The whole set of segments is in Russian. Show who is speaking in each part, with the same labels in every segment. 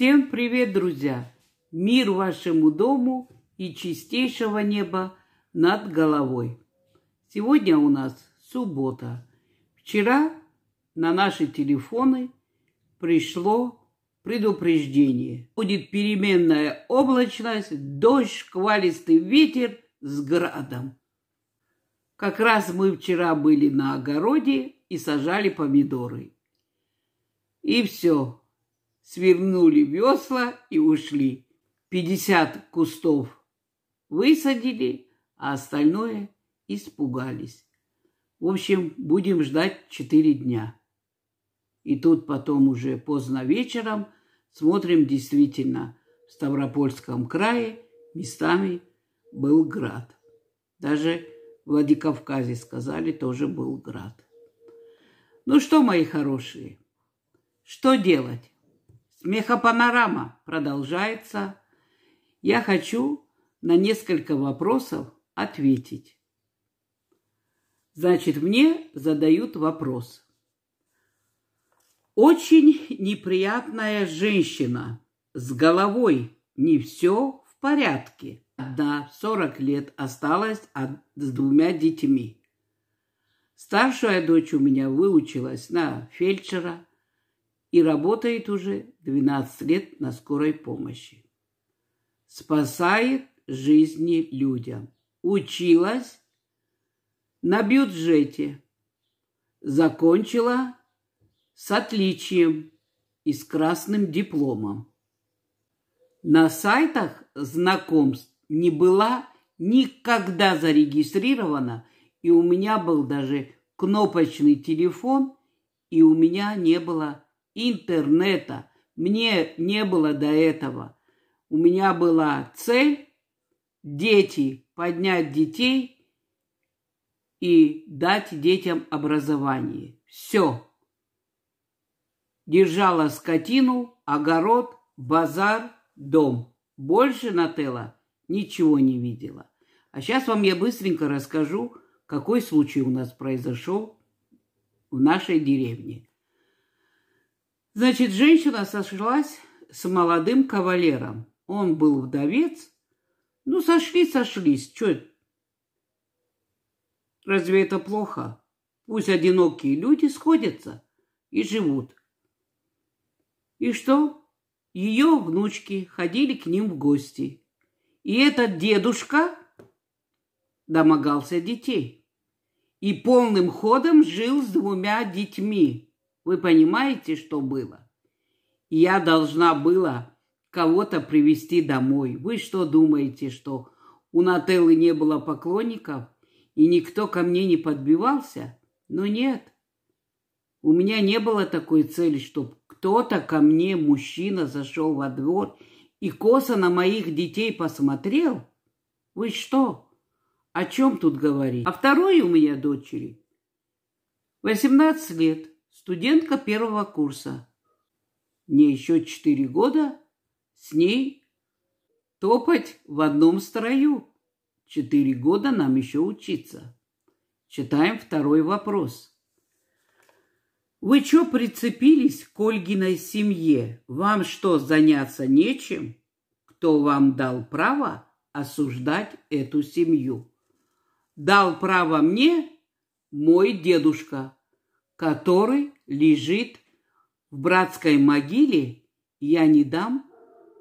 Speaker 1: Всем привет, друзья! Мир вашему дому и чистейшего неба над головой. Сегодня у нас суббота. Вчера на наши телефоны пришло предупреждение. Будет переменная облачность, дождь, шквалистый ветер с градом. Как раз мы вчера были на огороде и сажали помидоры. И все, свернули весла и ушли. Пятьдесят кустов высадили, а остальное испугались. В общем, будем ждать четыре дня. И тут потом уже поздно вечером смотрим действительно в Ставропольском крае местами был град. Даже в Владикавказе, сказали, тоже был град. Ну что, мои хорошие, что делать? Смехопанорама продолжается. Я хочу на несколько вопросов ответить. Значит, мне задают вопрос. Очень неприятная женщина. С головой не все в порядке. Одна 40 лет осталась с двумя детьми. Старшая дочь у меня выучилась на фельдшера, и работает уже 12 лет на скорой помощи. Спасает жизни людям. Училась на бюджете. Закончила с отличием и с красным дипломом. На сайтах знакомств не была никогда зарегистрирована, и у меня был даже кнопочный телефон, и у меня не было интернета. Мне не было до этого. У меня была цель – дети, поднять детей и дать детям образование. Все. Держала скотину, огород, базар, дом. Больше Нателла ничего не видела. А сейчас вам я быстренько расскажу, какой случай у нас произошел в нашей деревне. Значит, женщина сошлась с молодым кавалером. Он был вдовец. Ну, сошли, сошлись. Чё? Разве это плохо? Пусть одинокие люди сходятся и живут. И что? Ее внучки ходили к ним в гости. И этот дедушка домогался детей. И полным ходом жил с двумя детьми. Вы понимаете, что было? Я должна была кого-то привести домой. Вы что думаете, что у Нателлы не было поклонников, и никто ко мне не подбивался? Ну нет. У меня не было такой цели, чтобы кто-то ко мне, мужчина, зашел во двор и косо на моих детей посмотрел. Вы что? О чем тут говорить? А второй у меня дочери. восемнадцать лет студентка первого курса. Мне еще четыре года, с ней топать в одном строю. Четыре года нам еще учиться. Читаем второй вопрос. Вы что прицепились к Ольгиной семье? Вам что, заняться нечем? Кто вам дал право осуждать эту семью? Дал право мне мой дедушка, который лежит в братской могиле, я не дам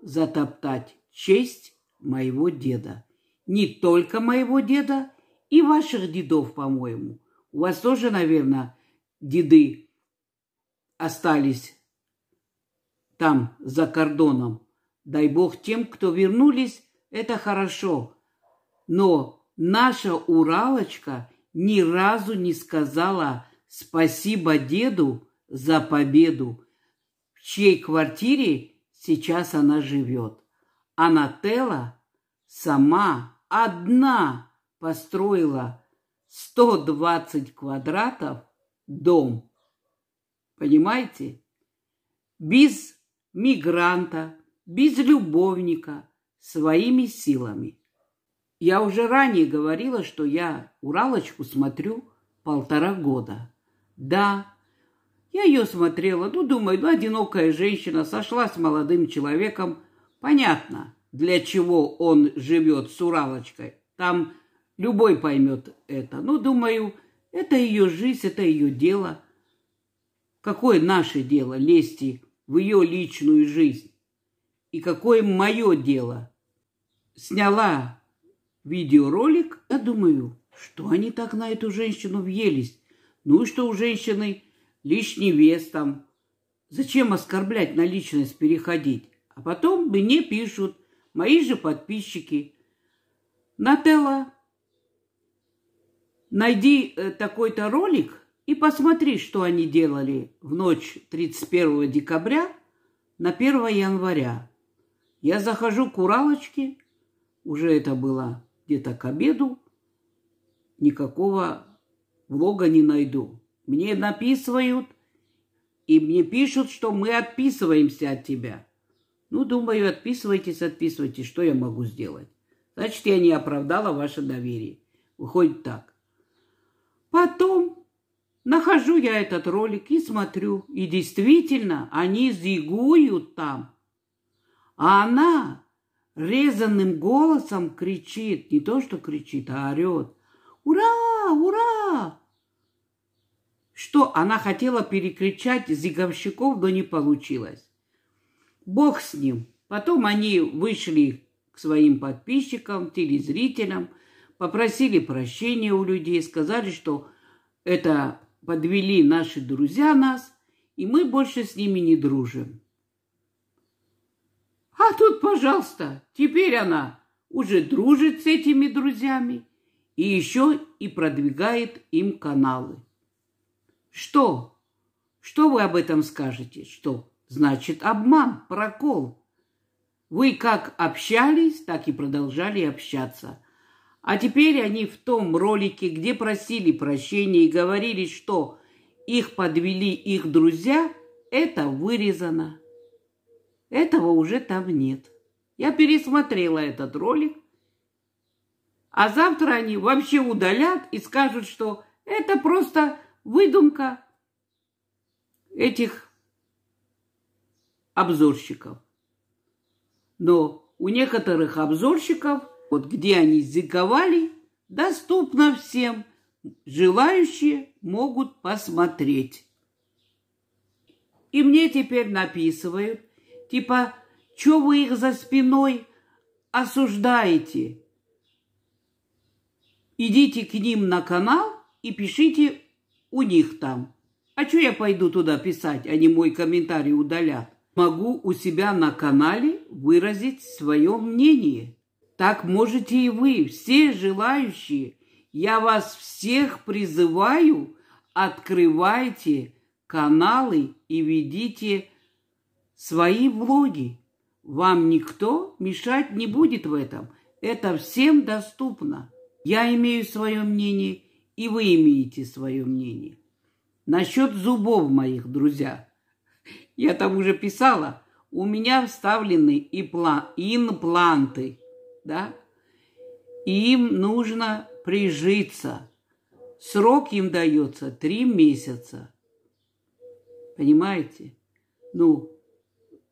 Speaker 1: затоптать честь моего деда. Не только моего деда, и ваших дедов, по-моему. У вас тоже, наверное, деды остались там, за кордоном. Дай бог тем, кто вернулись, это хорошо. Но наша Уралочка ни разу не сказала Спасибо деду за победу, в чьей квартире сейчас она живет. Анателла сама одна построила 120 квадратов дом. Понимаете? Без мигранта, без любовника, своими силами. Я уже ранее говорила, что я Уралочку смотрю полтора года. Да. Я ее смотрела, ну, думаю, ну, одинокая женщина сошла с молодым человеком. Понятно, для чего он живет с Уралочкой. Там любой поймет это. Ну, думаю, это ее жизнь, это ее дело. Какое наше дело лезти в ее личную жизнь? И какое мое дело? Сняла видеоролик, я думаю, что они так на эту женщину въелись? Ну и что у женщины? Лишний вес там. Зачем оскорблять на личность переходить? А потом мне пишут мои же подписчики. Нателла, найди э, такой-то ролик и посмотри, что они делали в ночь 31 декабря на 1 января. Я захожу к Уралочке, уже это было где-то к обеду, никакого влога не найду. Мне написывают, и мне пишут, что мы отписываемся от тебя. Ну, думаю, отписывайтесь, отписывайтесь, что я могу сделать? Значит, я не оправдала ваше доверие. Выходит так. Потом нахожу я этот ролик и смотрю. И действительно, они зигуют там. А она резанным голосом кричит, не то что кричит, а орет. Ура, ура, что она хотела перекричать зиговщиков, но не получилось. Бог с ним. Потом они вышли к своим подписчикам, телезрителям, попросили прощения у людей, сказали, что это подвели наши друзья нас, и мы больше с ними не дружим. А тут, пожалуйста, теперь она уже дружит с этими друзьями и еще и продвигает им каналы. Что? Что вы об этом скажете? Что? Значит, обман, прокол. Вы как общались, так и продолжали общаться. А теперь они в том ролике, где просили прощения и говорили, что их подвели их друзья, это вырезано. Этого уже там нет. Я пересмотрела этот ролик – а завтра они вообще удалят и скажут, что это просто выдумка этих обзорщиков. Но у некоторых обзорщиков, вот где они зиковали, доступно всем. Желающие могут посмотреть. И мне теперь написывают, типа, что вы их за спиной осуждаете? идите к ним на канал и пишите у них там. А что я пойду туда писать, они а мой комментарий удалят? Могу у себя на канале выразить свое мнение. Так можете и вы, все желающие. Я вас всех призываю, открывайте каналы и ведите свои влоги. Вам никто мешать не будет в этом. Это всем доступно. Я имею свое мнение, и вы имеете свое мнение. Насчет зубов моих, друзья. Я там уже писала, у меня вставлены и пла- импланты, да? И им нужно прижиться. Срок им дается три месяца. Понимаете? Ну,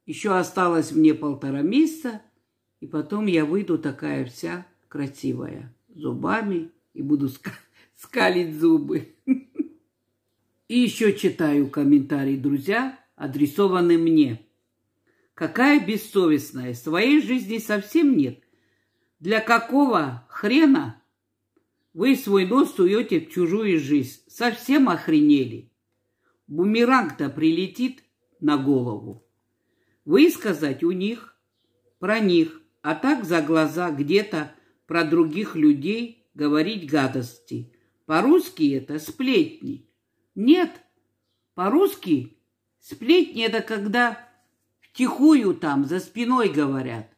Speaker 1: еще осталось мне полтора месяца, и потом я выйду такая вся красивая зубами и буду скалить зубы. И еще читаю комментарии, друзья, адресованные мне. Какая бессовестная, своей жизни совсем нет. Для какого хрена вы свой нос суете в чужую жизнь? Совсем охренели. Бумеранг-то прилетит на голову. Высказать у них, про них, а так за глаза где-то про других людей говорить гадости. По-русски это сплетни. Нет, по-русски сплетни это когда втихую там за спиной говорят.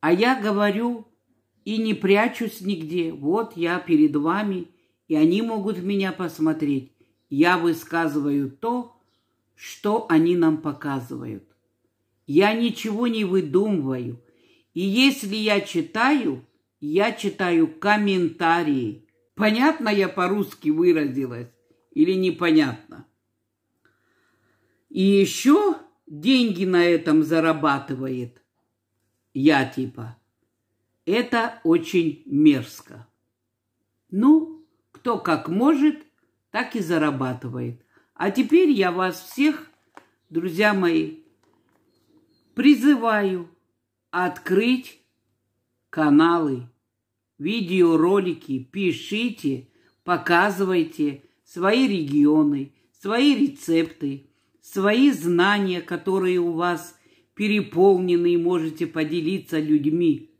Speaker 1: А я говорю и не прячусь нигде. Вот я перед вами, и они могут меня посмотреть. Я высказываю то, что они нам показывают. Я ничего не выдумываю. И если я читаю, я читаю комментарии. Понятно я по-русски выразилась или непонятно? И еще деньги на этом зарабатывает. Я типа. Это очень мерзко. Ну, кто как может, так и зарабатывает. А теперь я вас всех, друзья мои, призываю открыть каналы, видеоролики, пишите, показывайте свои регионы, свои рецепты, свои знания, которые у вас переполнены и можете поделиться людьми.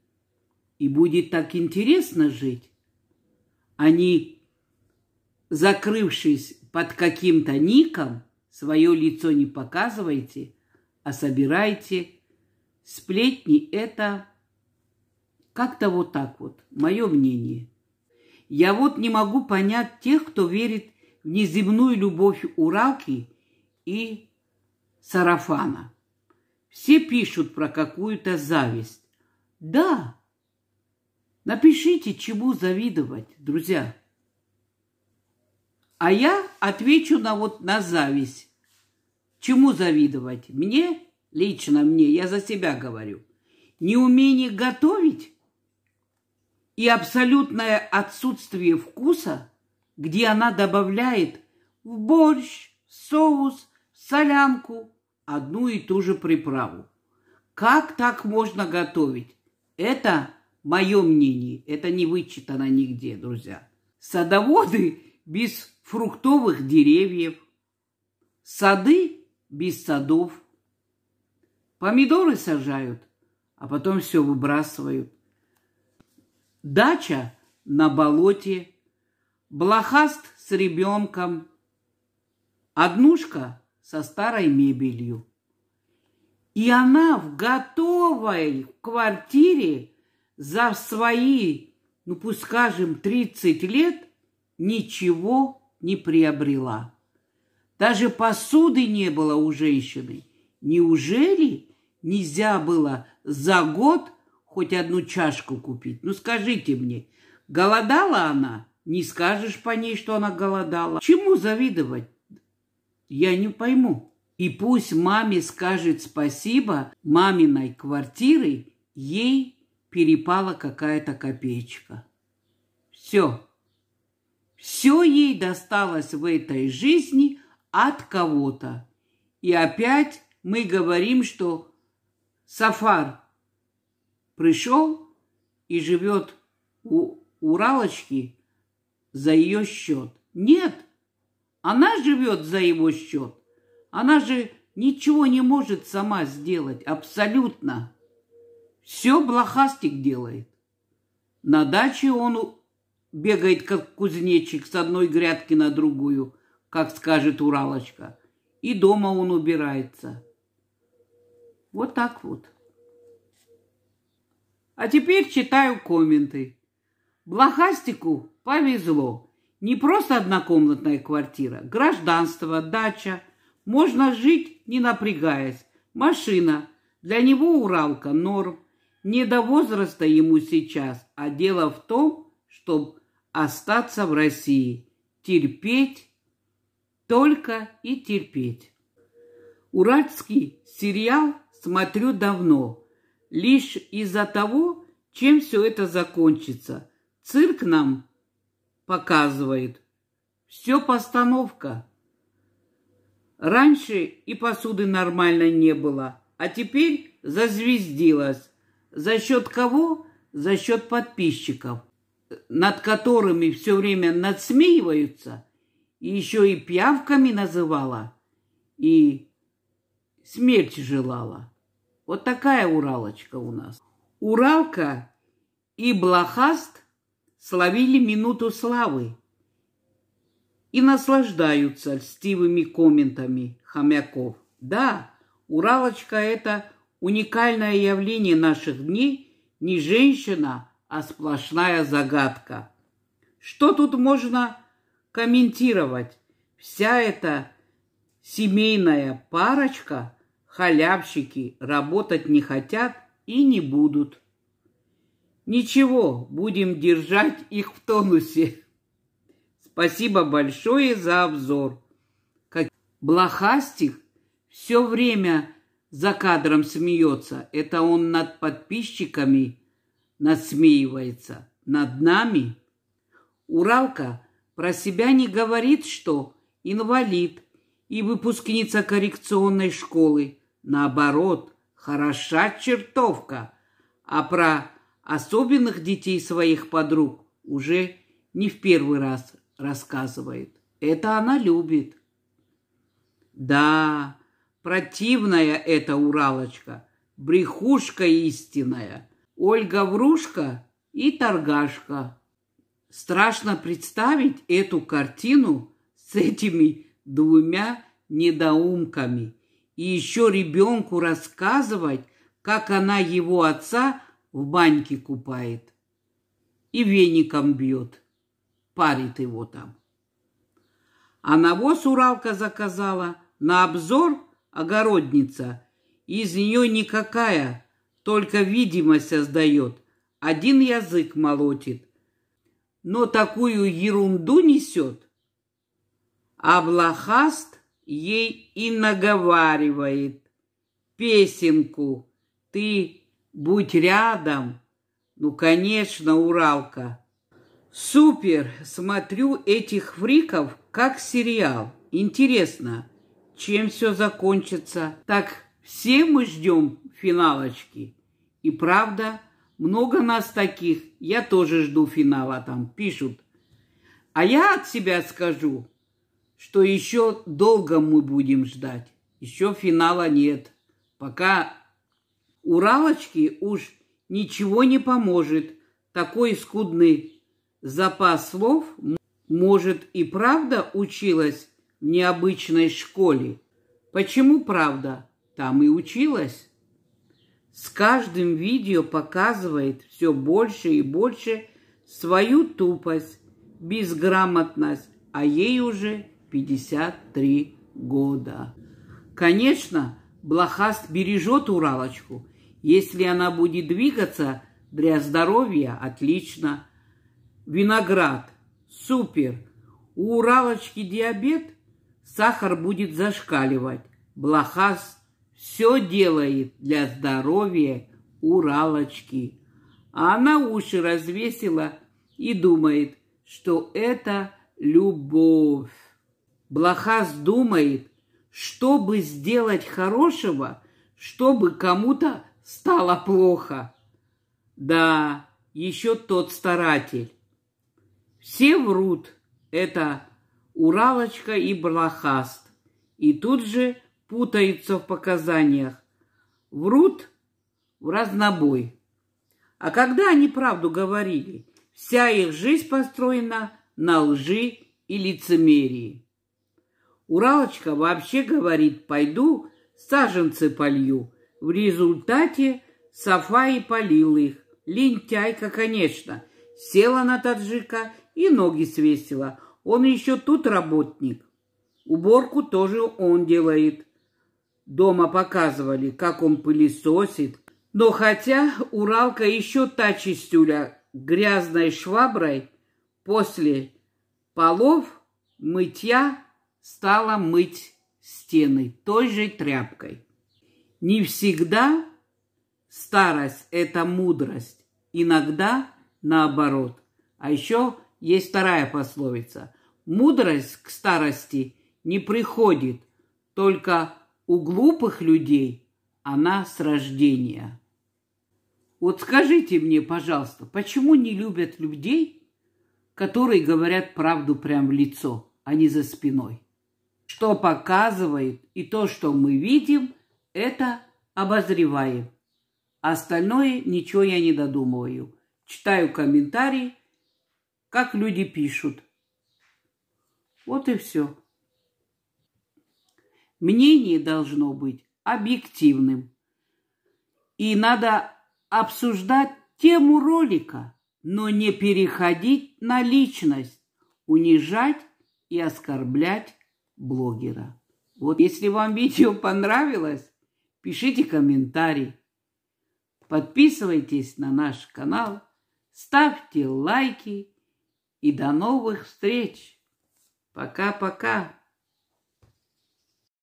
Speaker 1: И будет так интересно жить. Они, а закрывшись под каким-то ником, свое лицо не показывайте, а собирайте сплетни – это как-то вот так вот, мое мнение. Я вот не могу понять тех, кто верит в неземную любовь Уралки и Сарафана. Все пишут про какую-то зависть. Да, напишите, чему завидовать, друзья. А я отвечу на вот на зависть. Чему завидовать? Мне, лично мне, я за себя говорю. Неумение готовить? и абсолютное отсутствие вкуса, где она добавляет в борщ, в соус, в солянку одну и ту же приправу. Как так можно готовить? Это мое мнение, это не вычитано нигде, друзья. Садоводы без фруктовых деревьев, сады без садов. Помидоры сажают, а потом все выбрасывают дача на болоте, блохаст с ребенком, однушка со старой мебелью. И она в готовой квартире за свои, ну пусть скажем, 30 лет ничего не приобрела. Даже посуды не было у женщины. Неужели нельзя было за год – хоть одну чашку купить. Ну скажите мне, голодала она? Не скажешь по ней, что она голодала. Чему завидовать? Я не пойму. И пусть маме скажет спасибо, маминой квартиры ей перепала какая-то копеечка. Все. Все ей досталось в этой жизни от кого-то. И опять мы говорим, что Сафар, пришел и живет у Уралочки за ее счет. Нет, она живет за его счет. Она же ничего не может сама сделать, абсолютно. Все блохастик делает. На даче он бегает, как кузнечик, с одной грядки на другую, как скажет Уралочка. И дома он убирается. Вот так вот. А теперь читаю комменты. Блохастику повезло. Не просто однокомнатная квартира, гражданство, дача. Можно жить, не напрягаясь. Машина. Для него Уралка норм. Не до возраста ему сейчас, а дело в том, чтобы остаться в России. Терпеть, только и терпеть. Уральский сериал смотрю давно – лишь из-за того, чем все это закончится. Цирк нам показывает. Все постановка. Раньше и посуды нормально не было, а теперь зазвездилось. За счет кого? За счет подписчиков, над которыми все время надсмеиваются, и еще и пявками называла, и смерть желала. Вот такая Уралочка у нас. Уралка и Блохаст словили минуту славы и наслаждаются льстивыми комментами хомяков. Да, Уралочка – это уникальное явление наших дней, не женщина, а сплошная загадка. Что тут можно комментировать? Вся эта семейная парочка – халявщики работать не хотят и не будут. Ничего, будем держать их в тонусе. Спасибо большое за обзор. Как блохастик все время за кадром смеется. Это он над подписчиками насмеивается. Над нами. Уралка про себя не говорит, что инвалид и выпускница коррекционной школы – Наоборот, хороша чертовка. А про особенных детей своих подруг уже не в первый раз рассказывает. Это она любит. Да, противная эта Уралочка, брехушка истинная, Ольга Врушка и торгашка. Страшно представить эту картину с этими двумя недоумками – и еще ребенку рассказывать, как она его отца в баньке купает и веником бьет, парит его там. А навоз Уралка заказала на обзор огородница. Из нее никакая, только видимость создает. Один язык молотит. Но такую ерунду несет. А блохаст ей и наговаривает песенку «Ты будь рядом». Ну, конечно, Уралка. Супер! Смотрю этих фриков как сериал. Интересно, чем все закончится? Так все мы ждем финалочки. И правда, много нас таких. Я тоже жду финала там, пишут. А я от себя скажу, что еще долго мы будем ждать. Еще финала нет. Пока Уралочки уж ничего не поможет. Такой скудный запас слов, может, и правда училась в необычной школе. Почему правда? Там и училась. С каждым видео показывает все больше и больше свою тупость, безграмотность, а ей уже 53 года. Конечно, Блохаст бережет Уралочку. Если она будет двигаться для здоровья, отлично. Виноград. Супер. У Уралочки диабет, сахар будет зашкаливать. Блохаст все делает для здоровья Уралочки. А она уши развесила и думает, что это любовь. Блохас думает, чтобы сделать хорошего, чтобы кому-то стало плохо. Да, еще тот старатель. Все врут. Это Уралочка и Блохаст. И тут же путаются в показаниях. Врут в разнобой. А когда они правду говорили, вся их жизнь построена на лжи и лицемерии. Уралочка вообще говорит, пойду саженцы полью. В результате Софа и полила их. Лентяйка, конечно, села на таджика и ноги свесила. Он еще тут работник. Уборку тоже он делает. Дома показывали, как он пылесосит. Но хотя Уралка еще та чистюля грязной шваброй после полов, мытья стала мыть стены той же тряпкой. Не всегда старость – это мудрость, иногда наоборот. А еще есть вторая пословица. Мудрость к старости не приходит, только у глупых людей она с рождения. Вот скажите мне, пожалуйста, почему не любят людей, которые говорят правду прямо в лицо, а не за спиной? что показывает, и то, что мы видим, это обозреваем. Остальное ничего я не додумываю. Читаю комментарии, как люди пишут. Вот и все. Мнение должно быть объективным. И надо обсуждать тему ролика, но не переходить на личность, унижать и оскорблять блогера. Вот если вам видео понравилось, пишите комментарий. Подписывайтесь на наш канал, ставьте лайки и до новых встреч. Пока-пока.